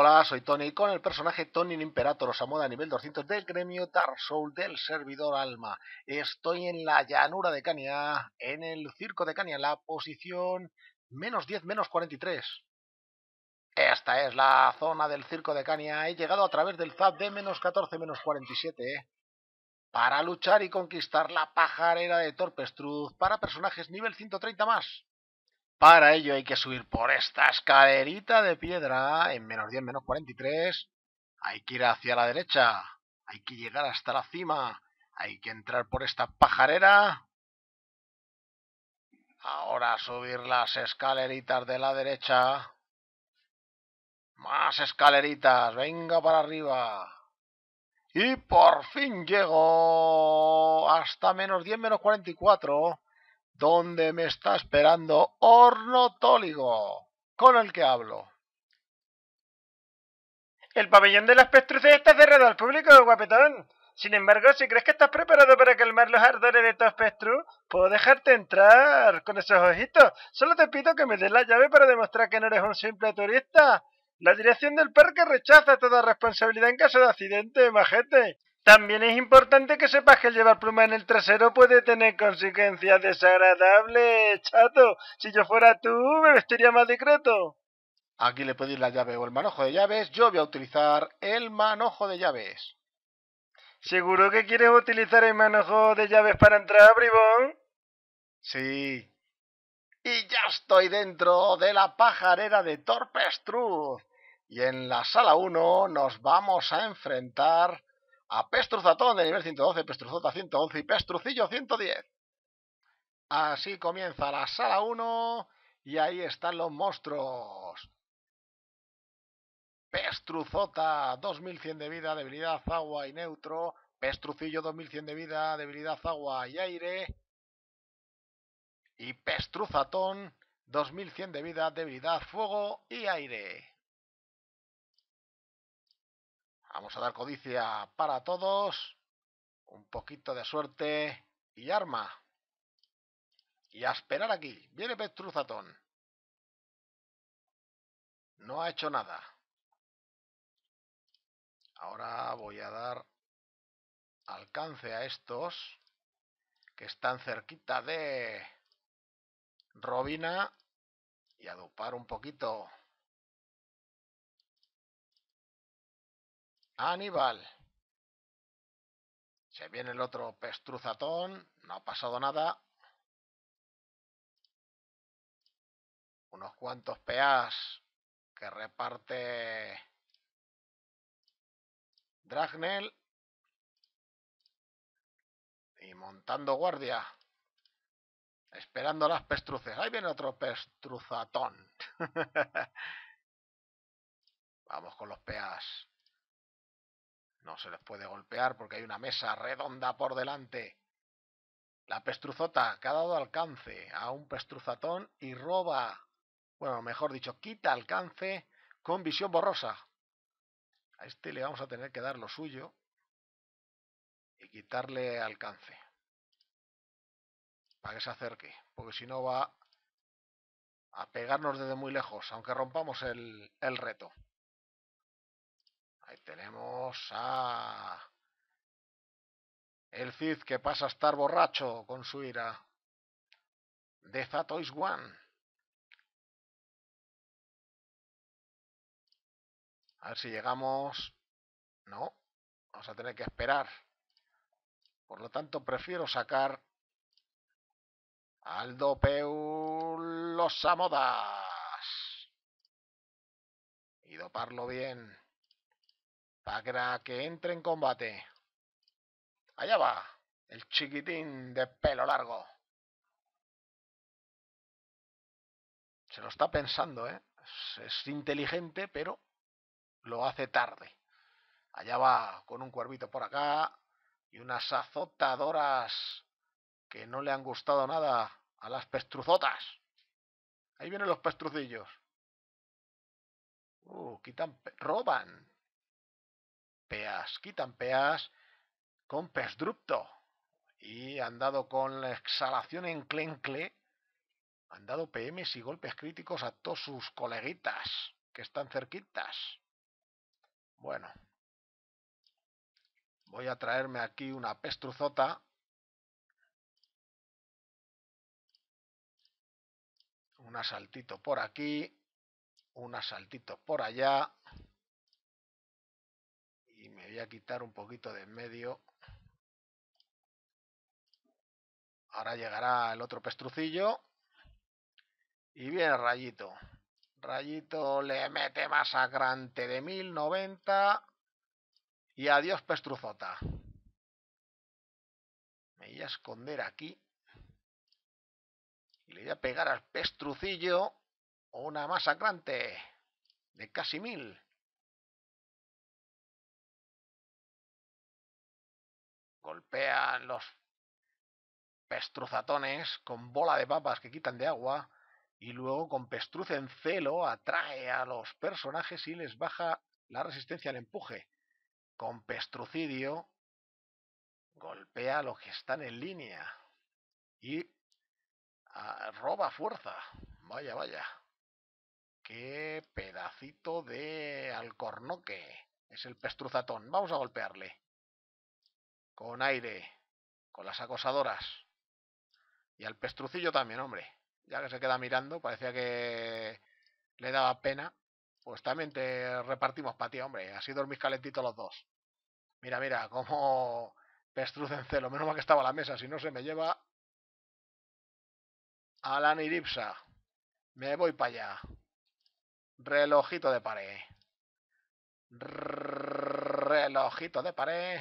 Hola, soy Tony con el personaje Tony el Imperator Osamoda nivel 200 del gremio Dark Soul del servidor Alma. Estoy en la llanura de Cania, en el circo de Cania, la posición menos 10, menos 43. Esta es la zona del circo de Cania. He llegado a través del Zap de menos 14, menos 47. Eh, para luchar y conquistar la pajarera de Torpestruz para personajes nivel 130 más. Para ello hay que subir por esta escalerita de piedra en menos 10, menos 43. Hay que ir hacia la derecha. Hay que llegar hasta la cima. Hay que entrar por esta pajarera. Ahora subir las escaleritas de la derecha. Más escaleritas. Venga para arriba. Y por fin llego hasta menos 10, menos 44 donde me está esperando Ornotóligo, con el que hablo. El pabellón de las pestruces está cerrado al público, guapetón. Sin embargo, si crees que estás preparado para calmar los ardores de tus Pestruces, puedo dejarte entrar con esos ojitos. Solo te pido que me des la llave para demostrar que no eres un simple turista. La dirección del parque rechaza toda responsabilidad en caso de accidente, majete. También es importante que sepas que llevar pluma en el trasero puede tener consecuencias desagradables, chato. Si yo fuera tú, me vestiría más discreto. Aquí le puedes la llave o el manojo de llaves. Yo voy a utilizar el manojo de llaves. ¿Seguro que quieres utilizar el manojo de llaves para entrar, bribón? Sí. Y ya estoy dentro de la pajarera de Torpestruz. Y en la sala 1 nos vamos a enfrentar a Pestruzatón de nivel 112, Pestruzota 111 y Pestrucillo 110. Así comienza la sala 1 y ahí están los monstruos. Pestruzota 2100 de vida, debilidad agua y neutro. Pestrucillo 2100 de vida, debilidad agua y aire. Y Pestruzatón 2100 de vida, debilidad fuego y aire. Vamos a dar codicia para todos. Un poquito de suerte y arma. Y a esperar aquí. Viene Petruzatón. No ha hecho nada. Ahora voy a dar alcance a estos que están cerquita de Robina y a dupar un poquito Aníbal. Se viene el otro pestruzatón. No ha pasado nada. Unos cuantos peas que reparte Dragnel. Y montando guardia. Esperando las pestruces. Ahí viene otro pestruzatón. Vamos con los peas. No se les puede golpear porque hay una mesa redonda por delante. La pestruzota que ha dado alcance a un pestruzatón y roba, bueno, mejor dicho, quita alcance con visión borrosa. A este le vamos a tener que dar lo suyo y quitarle alcance. Para que se acerque, porque si no va a pegarnos desde muy lejos, aunque rompamos el, el reto. Ahí tenemos a... El Cid que pasa a estar borracho con su ira. De Zatois One. A ver si llegamos... No, vamos a tener que esperar. Por lo tanto, prefiero sacar Aldo samodas Y doparlo bien para que entre en combate. Allá va, el chiquitín de pelo largo. Se lo está pensando, ¿eh? Es, inteligente, pero lo hace tarde. Allá va con un cuervito por acá y unas azotadoras que no le han gustado nada a las pestruzotas. Ahí vienen los pestrucillos. Uh, quitan, roban, peas, quitan peas con Pestrupto y han dado con la exhalación en clencle han dado PMs y golpes críticos a todos sus coleguitas que están cerquitas. Bueno, voy a traerme aquí una pestruzota. Un asaltito por aquí, un asaltito por allá voy a quitar un poquito de en medio. Ahora llegará el otro pestrucillo. Y bien Rayito. Rayito le mete masacrante de 1090. Y adiós pestruzota. Me voy a esconder aquí. Y le voy a pegar al pestrucillo una masacrante de casi mil. golpea los pestruzatones con bola de papas que quitan de agua y luego con pestruz en celo atrae a los personajes y les baja la resistencia al empuje. Con pestrucidio golpea a los que están en línea y ah, roba fuerza. Vaya, vaya. Qué pedacito de alcornoque. Es el pestruzatón. Vamos a golpearle con aire, con las acosadoras. Y al pestrucillo también, hombre. Ya que se queda mirando, parecía que le daba pena. Pues también te repartimos para ti, hombre. Así dormís calentitos los dos. Mira, mira, cómo pestrucen celo. Menos mal que estaba la mesa, si no se me lleva a la Me voy para allá. Relojito de pared. Relojito de pared.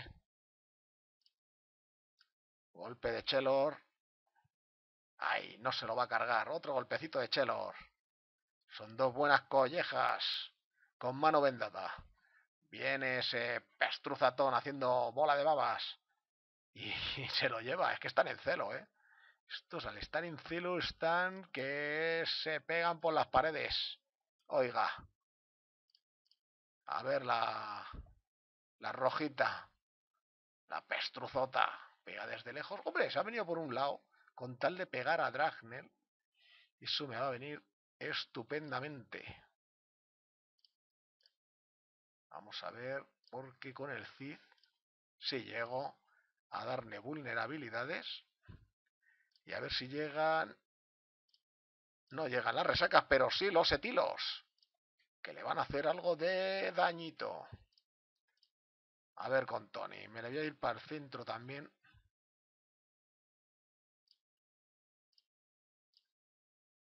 Golpe de Chelor. Ay, no se lo va a cargar. Otro golpecito de Chelor. Son dos buenas collejas. Con mano vendada. Viene ese pestruzatón haciendo bola de babas. Y, se lo lleva. Es que están en celo, ¿eh? Estos al estar en celo están que se pegan por las paredes. Oiga. A ver la... La rojita. La pestruzota pega desde lejos. Hombre, se ha venido por un lado con tal de pegar a Y Eso me va a venir estupendamente. Vamos a ver, porque con el Cid si llego a darle vulnerabilidades. Y a ver si llegan... No llegan las resacas, pero sí los etilos. Que le van a hacer algo de dañito. A ver con Tony. Me le voy a ir para el centro también.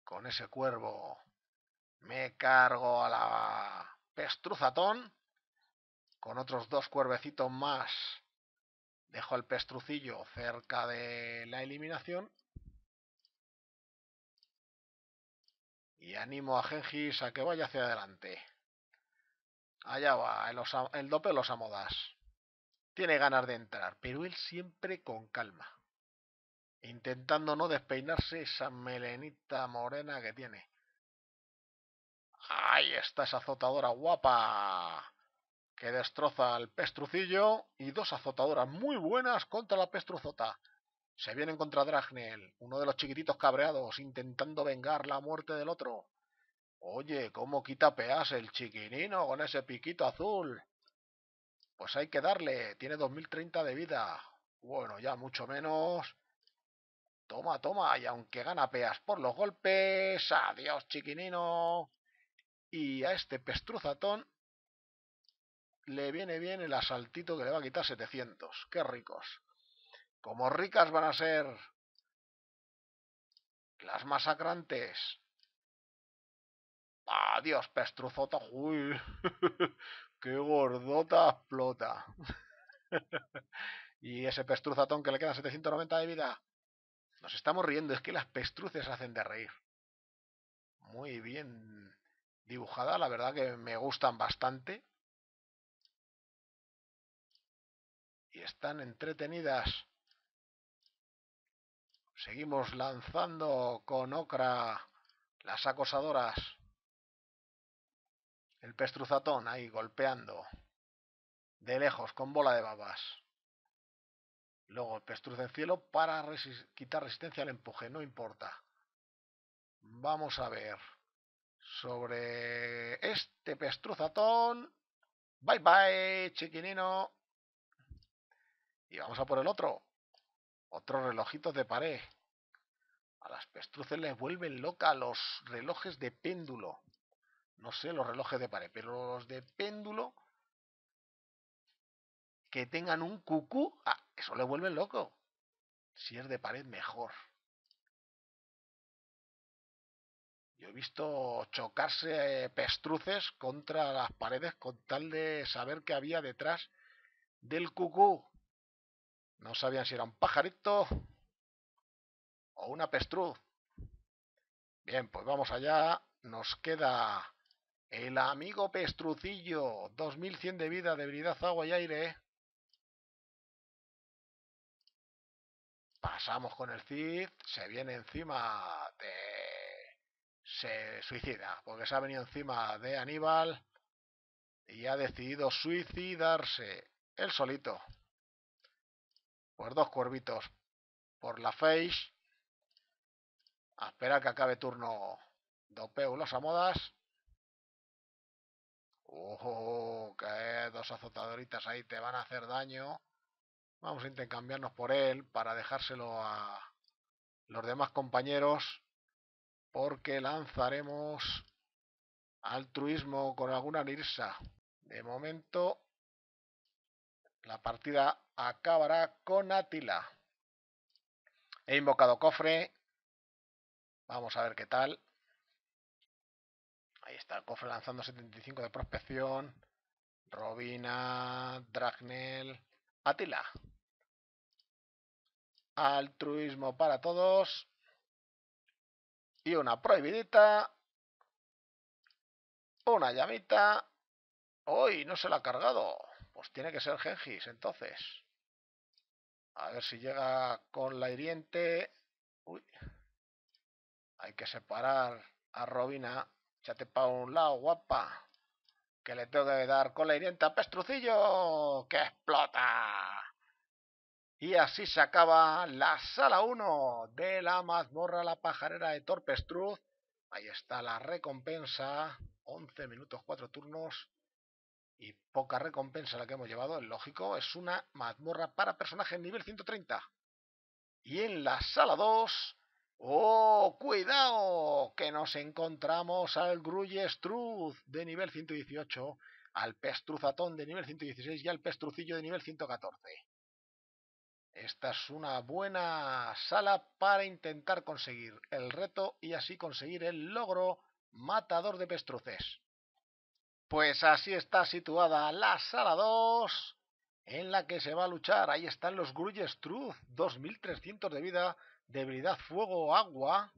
con ese cuervo. Me cargo a la pestruzatón con otros dos cuervecitos más. Dejo el pestrucillo cerca de la eliminación. Y animo a Gengis a que vaya hacia adelante. Allá va, el, el dope los amodas. Tiene ganas de entrar, pero él siempre con calma intentando no despeinarse esa melenita morena que tiene. Ahí está esa azotadora guapa que destroza al pestrucillo y dos azotadoras muy buenas contra la pestruzota. Se vienen contra Dragnel, uno de los chiquititos cabreados, intentando vengar la muerte del otro. Oye, cómo quita peas el chiquinino con ese piquito azul. Pues hay que darle, tiene 2030 de vida. Bueno, ya mucho menos. Toma, toma, y aunque gana Peas por los golpes, adiós chiquinino. Y a este pestruzatón le viene bien el asaltito que le va a quitar 700. ¡Qué ricos! Como ricas van a ser las masacrantes. Adiós, pestruzota. qué gordota explota. y ese pestruzatón que le queda 790 de vida. Nos estamos riendo, es que las pestruces hacen de reír. Muy bien dibujada, la verdad que me gustan bastante. Y están entretenidas. Seguimos lanzando con ocra las acosadoras. El pestruzatón ahí golpeando. De lejos, con bola de babas. Luego, Pestruz en cielo para quitar resistencia al empuje, no importa. Vamos a ver. Sobre este Pestruzatón. Bye bye, chiquinino. Y vamos a por el otro. Otro relojito de pared. A las pestruces les vuelven loca los relojes de péndulo. No sé los relojes de pared, pero los de péndulo que tengan un cucú. Ah, eso le vuelve loco. Si es de pared, mejor. Yo he visto chocarse eh, pestruces contra las paredes con tal de saber qué había detrás del cucú. No sabían si era un pajarito o una pestruz. Bien, pues vamos allá. Nos queda el amigo pestrucillo. 2100 de vida, debilidad, agua y aire. pasamos con el Cid, se viene encima de... se suicida, porque se ha venido encima de Aníbal y ha decidido suicidarse, El solito. Pues dos cuervitos por la face, a que acabe turno Dopeu a modas. ¡Oh! Que dos azotadoritas ahí te van a hacer daño. Vamos a intercambiarnos por él para dejárselo a los demás compañeros porque lanzaremos altruismo con alguna nirsa. De momento la partida acabará con Atila. He invocado cofre. Vamos a ver qué tal. Ahí está el cofre lanzando 75 de prospección. Robina, Dragnel, Atila. Altruismo para todos. Y una prohibidita. Una llamita. ¡Uy! No se la ha cargado. Pues tiene que ser Gengis, entonces. A ver si llega con la hiriente. Uy. Hay que separar a Robina. Échate para un lado, guapa que le tengo que dar con la hirienta a Pestrucillo, que explota. Y así se acaba la sala 1 de la mazmorra la pajarera de Torpestruz. Ahí está la recompensa, 11 minutos, 4 turnos y poca recompensa la que hemos llevado, es lógico, es una mazmorra para personajes nivel 130. Y en la sala 2 ¡Oh, cuidado! Que nos encontramos al Gruyestruz de nivel 118, al Pestruzatón de nivel 116 y al Pestrucillo de nivel 114. Esta es una buena sala para intentar conseguir el reto y así conseguir el logro Matador de Pestruces. Pues así está situada la sala 2 en la que se va a luchar. Ahí están los Gruyestruz 2300 de vida, debilidad fuego agua.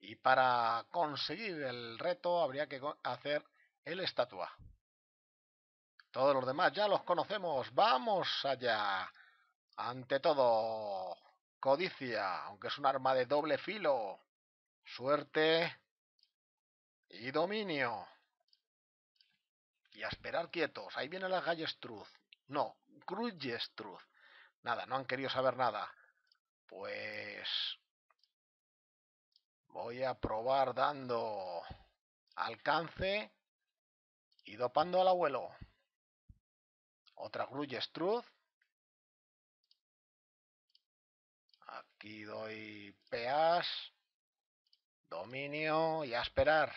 Y para conseguir el reto habría que hacer el estatua. Todos los demás ya los conocemos. ¡Vamos allá! Ante todo, codicia, aunque es un arma de doble filo. Suerte y dominio. Y a esperar quietos. Ahí viene la gallestruz. No, truth Nada, no han querido saber nada. Pues voy a probar dando alcance y dopando al abuelo. Otra grulla Aquí doy peas, dominio y a esperar.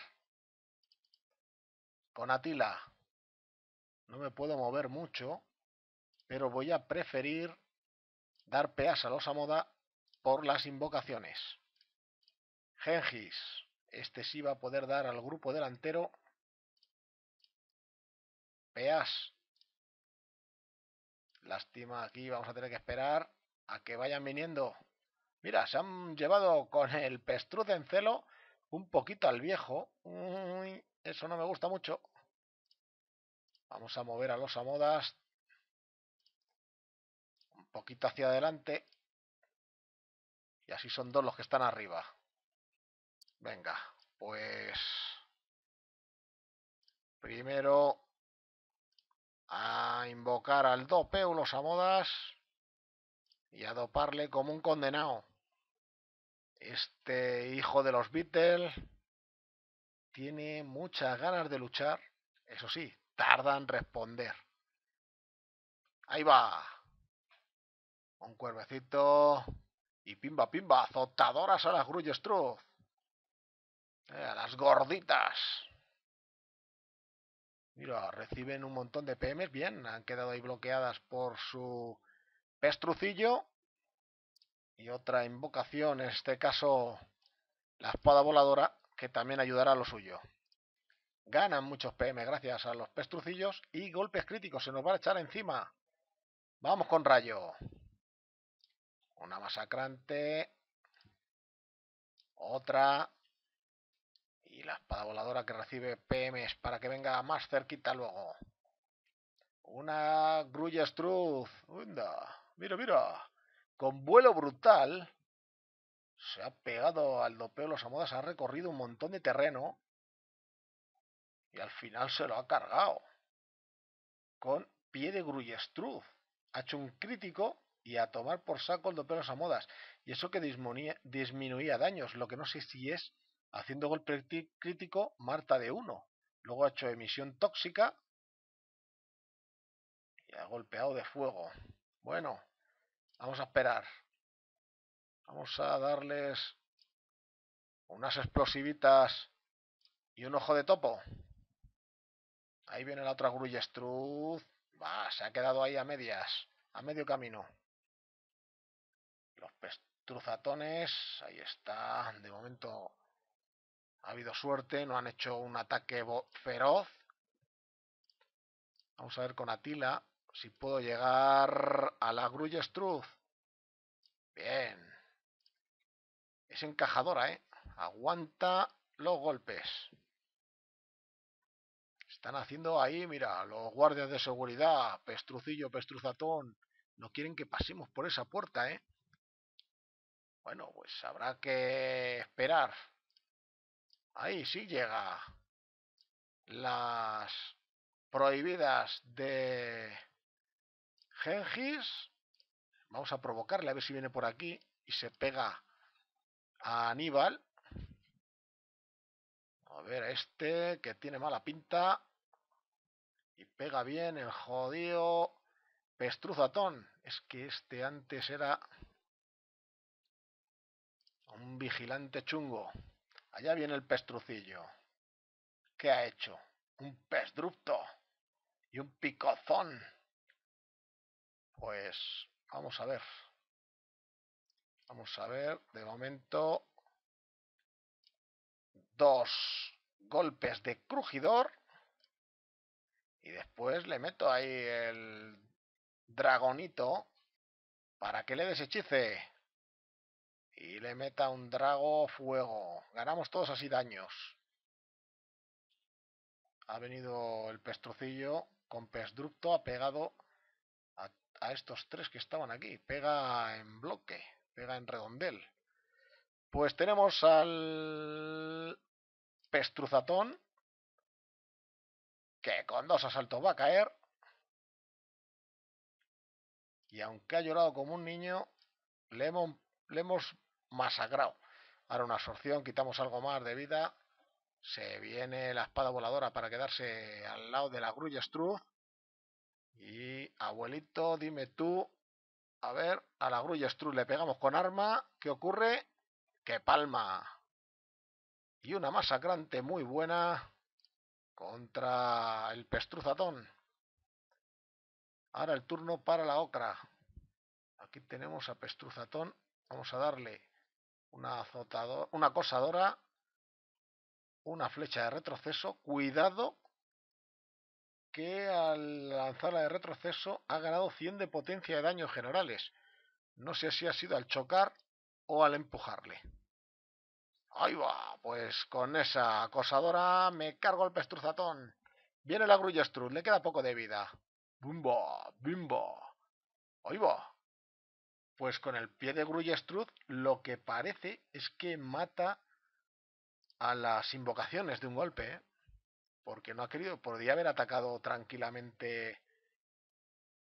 Con Atila. No me puedo mover mucho, pero voy a preferir dar peas a los Amoda por las invocaciones. Gengis. Este sí va a poder dar al grupo delantero. Peas. Lástima, aquí vamos a tener que esperar a que vayan viniendo. Mira, se han llevado con el pestruz en celo un poquito al viejo. eso no me gusta mucho. Vamos a mover a los amodas un poquito hacia adelante. Y así son dos los que están arriba. Venga, pues... Primero a invocar al dopeu los modas y a doparle como un condenado. Este hijo de los Beatles tiene muchas ganas de luchar, eso sí, tarda en responder. Ahí va. Un cuervecito. Y pimba, pimba, azotadoras a las Grullestruz. Eh, a las gorditas. Mira, reciben un montón de PMs. Bien, han quedado ahí bloqueadas por su pestrucillo. Y otra invocación, en este caso la espada voladora, que también ayudará a lo suyo. Ganan muchos PM gracias a los pestrucillos y golpes críticos. Se nos va a echar encima. Vamos con rayo. Una masacrante. Otra. Y la espada voladora que recibe PMs para que venga más cerquita luego. Una grulla Struth. Mira, mira. Con vuelo brutal. Se ha pegado al dopeo los amodas. Ha recorrido un montón de terreno. Y al final se lo ha cargado. Con pie de Grullestruz. Ha hecho un crítico y a tomar por saco el de a modas. Y eso que disminuía, daños, lo que no sé si es haciendo golpe crítico Marta de uno. Luego ha hecho emisión tóxica y ha golpeado de fuego. Bueno, vamos a esperar. Vamos a darles unas explosivitas y un ojo de topo. Ahí viene la otra Grullestruz. Va, se ha quedado ahí a medias, a medio camino. Los pestruzatones, ahí están, de momento ha habido suerte, no han hecho un ataque feroz. Vamos a ver con Atila si puedo llegar a la Grullestruz. Bien. Es encajadora, ¿eh? Aguanta los golpes. Están haciendo ahí, mira, los guardias de seguridad, pestrucillo, pestruzatón. No quieren que pasemos por esa puerta, ¿eh? Bueno, pues habrá que esperar. Ahí sí llega las prohibidas de Gengis. Vamos a provocarle a ver si viene por aquí y se pega a Aníbal. A ver, a este que tiene mala pinta. Y pega bien el jodido Pestruzatón. Es que este antes era un vigilante chungo. Allá viene el pestrucillo. ¿Qué ha hecho? Un pestrupto Y un picozón. Pues vamos a ver. Vamos a ver, de momento, dos golpes de crujidor. Y después le meto ahí el dragonito para que le deshechice y le meta un drago fuego. Ganamos todos así daños. Ha venido el pestrucillo con pestrupto ha pegado a, estos tres que estaban aquí. Pega en bloque, pega en redondel. Pues tenemos al pestruzatón, que con dos asaltos va a caer. Y aunque ha llorado como un niño, le le hemos masacrado. Ahora una absorción, quitamos algo más de vida. Se viene la espada voladora para quedarse al lado de la grulla Struth. Y abuelito, dime tú. A ver, a la grulla Struth le pegamos con arma. ¿Qué ocurre? ¡Que palma! Y una masacrante muy buena contra el pestruzatón. Ahora el turno para la ocra. Aquí tenemos a pestruzatón. Vamos a darle una, una acosadora, una flecha de retroceso. Cuidado que al lanzarla de retroceso ha ganado 100 de potencia de daños generales. No sé si ha sido al chocar o al empujarle. Ahí va, pues con esa acosadora me cargo el pestruzatón. Viene la grulla le queda poco de vida. bumbo bimbo. Ahí va, pues con el pie de Grullestruz lo que parece es que mata a las invocaciones de un golpe, ¿eh? porque no ha querido, podría haber atacado tranquilamente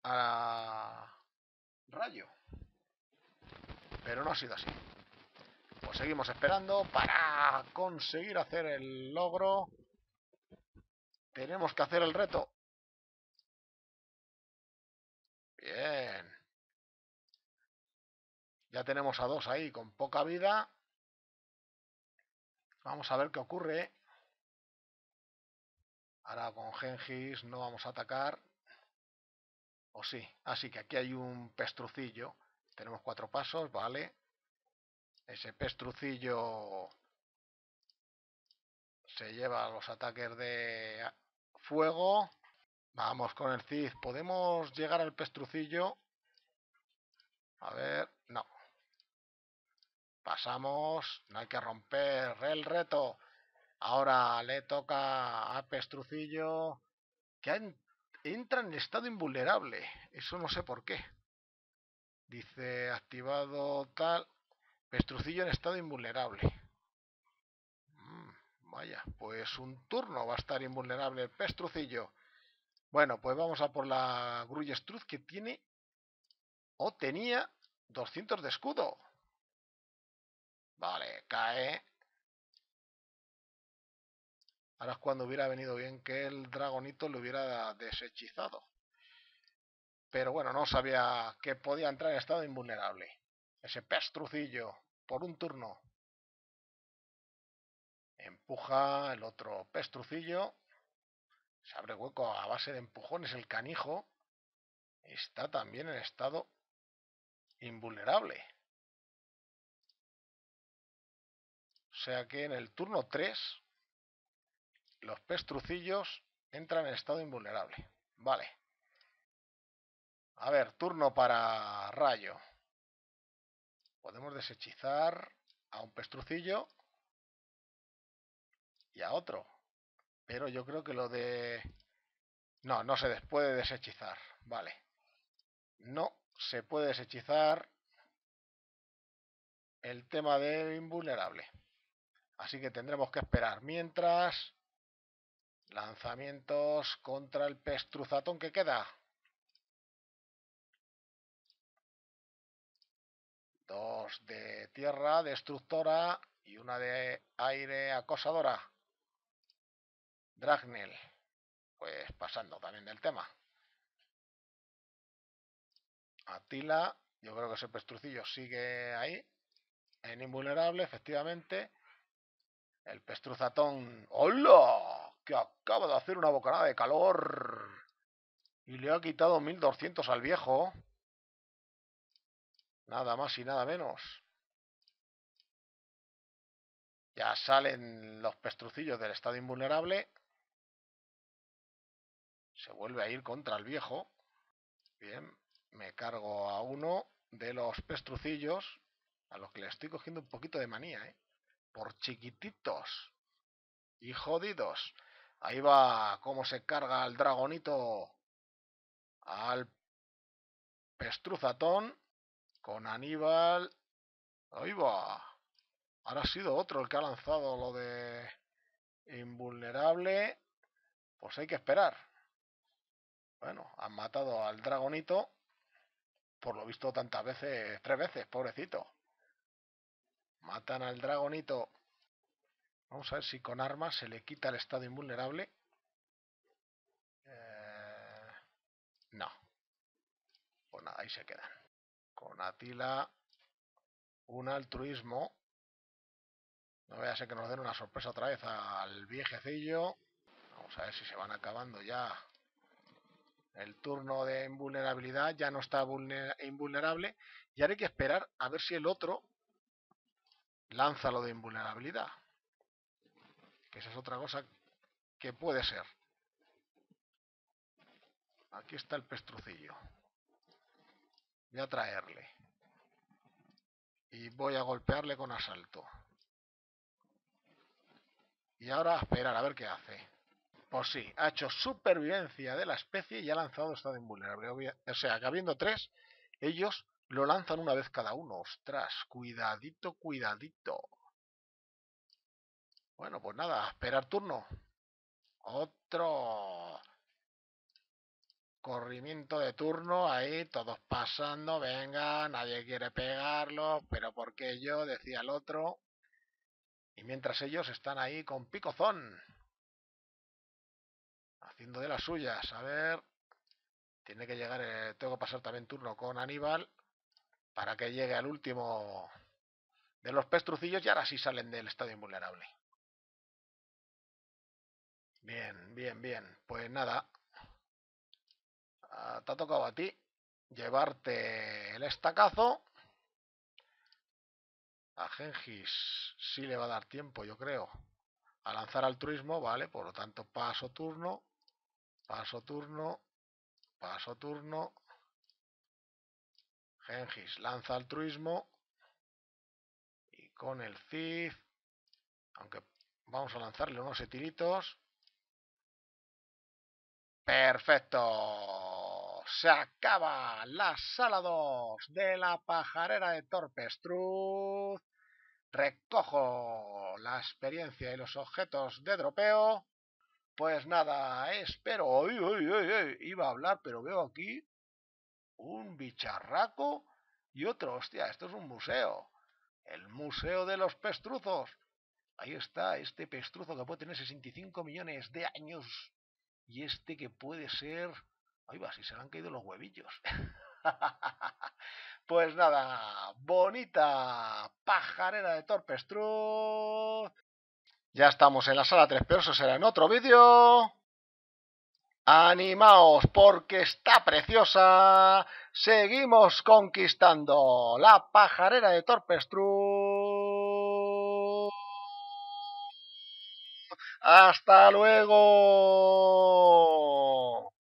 a Rayo, pero no ha sido así. Pues seguimos esperando para conseguir hacer el logro. Tenemos que hacer el reto. Bien. Ya tenemos a dos ahí con poca vida. Vamos a ver qué ocurre. Ahora con Gengis no vamos a atacar. O sí. Así que aquí hay un pestrucillo. Tenemos cuatro pasos, vale. Ese pestrucillo se lleva los ataques de fuego. Vamos con el Cid. ¿Podemos llegar al pestrucillo? A ver, no. Pasamos, no hay que romper el reto. Ahora le toca a Pestrucillo, que entra en estado invulnerable. Eso no sé por qué. Dice activado tal. Pestrucillo en estado invulnerable. Mm, vaya, pues un turno va a estar invulnerable el Pestrucillo. Bueno, pues vamos a por la Grullestruz que tiene o tenía 200 de escudo. Vale, cae. Ahora es cuando hubiera venido bien que el dragonito lo hubiera deshechizado. Pero bueno, no sabía que podía entrar en estado invulnerable. Ese pestrucillo, por un turno. Empuja el otro pestrucillo. Se abre hueco a base de empujones el canijo. Está también en estado invulnerable. O sea que en el turno 3 los pestrucillos entran en estado invulnerable. Vale. A ver, turno para rayo. Podemos desechizar a un pestrucillo y a otro. Pero yo creo que lo de... No, no se puede desechizar. Vale. No se puede desechizar el tema de invulnerable. Así que tendremos que esperar. Mientras, lanzamientos contra el pestruzatón que queda. Dos de tierra destructora y una de aire acosadora. Dragnel. Pues pasando también del tema. Atila, yo creo que ese pestrucillo sigue ahí. En invulnerable, efectivamente. El pestruzatón. ¡Hola! Que acaba de hacer una bocanada de calor. Y le ha quitado 1200 al viejo. Nada más y nada menos. Ya salen los pestrucillos del estado invulnerable. Se vuelve a ir contra el viejo. Bien, me cargo a uno de los pestrucillos a los que le estoy cogiendo un poquito de manía, ¿eh? por chiquititos y jodidos. Ahí va cómo se carga el dragonito al Pestruzatón con Aníbal. Ahí va. Ahora ha sido otro el que ha lanzado lo de invulnerable. Pues hay que esperar. Bueno, han matado al dragonito. Por lo visto tantas veces, tres veces, pobrecito. Matan al dragonito. Vamos a ver si con armas se le quita el estado invulnerable. Eh, no. Pues nada, ahí se quedan. Con Atila, un altruismo. No vea a ser que nos den una sorpresa otra vez al viejecillo. Vamos a ver si se van acabando ya. El turno de invulnerabilidad ya no está invulnerable. Y ahora hay que esperar a ver si el otro lánzalo de invulnerabilidad. Que esa es otra cosa que puede ser. Aquí está el pestrucillo. Voy a traerle. Y voy a golpearle con asalto. Y ahora a esperar a ver qué hace. Pues sí, ha hecho supervivencia de la especie y ha lanzado estado invulnerable. O sea que habiendo tres, ellos lo lanzan una vez cada uno. Ostras, cuidadito, cuidadito. Bueno, pues nada, esperar turno. Otro corrimiento de turno ahí, todos pasando, venga, nadie quiere pegarlo, pero porque yo? decía el otro. Y mientras ellos están ahí con picozón, haciendo de las suyas, a ver, tiene que llegar, eh, tengo que pasar también turno con Aníbal para que llegue al último de los pestrucillos y ahora sí salen del estado invulnerable. Bien, bien, bien. Pues nada, ah, te ha tocado a ti llevarte el estacazo. A Gengis sí le va a dar tiempo, yo creo, a lanzar altruismo, ¿vale? Por lo tanto, paso turno, paso turno, paso turno, Engis lanza altruismo. Y con el Cid. Aunque vamos a lanzarle unos etiritos. ¡Perfecto! Se acaba la sala 2 de la pajarera de Torpestruz. Recojo la experiencia y los objetos de dropeo. Pues nada, espero. Uy, uy, uy, iba a hablar, pero veo aquí un bicharraco y otro, hostia, esto es un museo. El Museo de los Pestruzos. Ahí está este pestruzo que puede tener 65 millones de años. Y este que puede ser... Ahí va, si se le han caído los huevillos. pues nada, bonita pajarera de Torpestruz. Ya estamos en la sala 3, pero eso será en otro vídeo. Animaos porque está preciosa. Seguimos conquistando la pajarera de Torpestru! Hasta luego.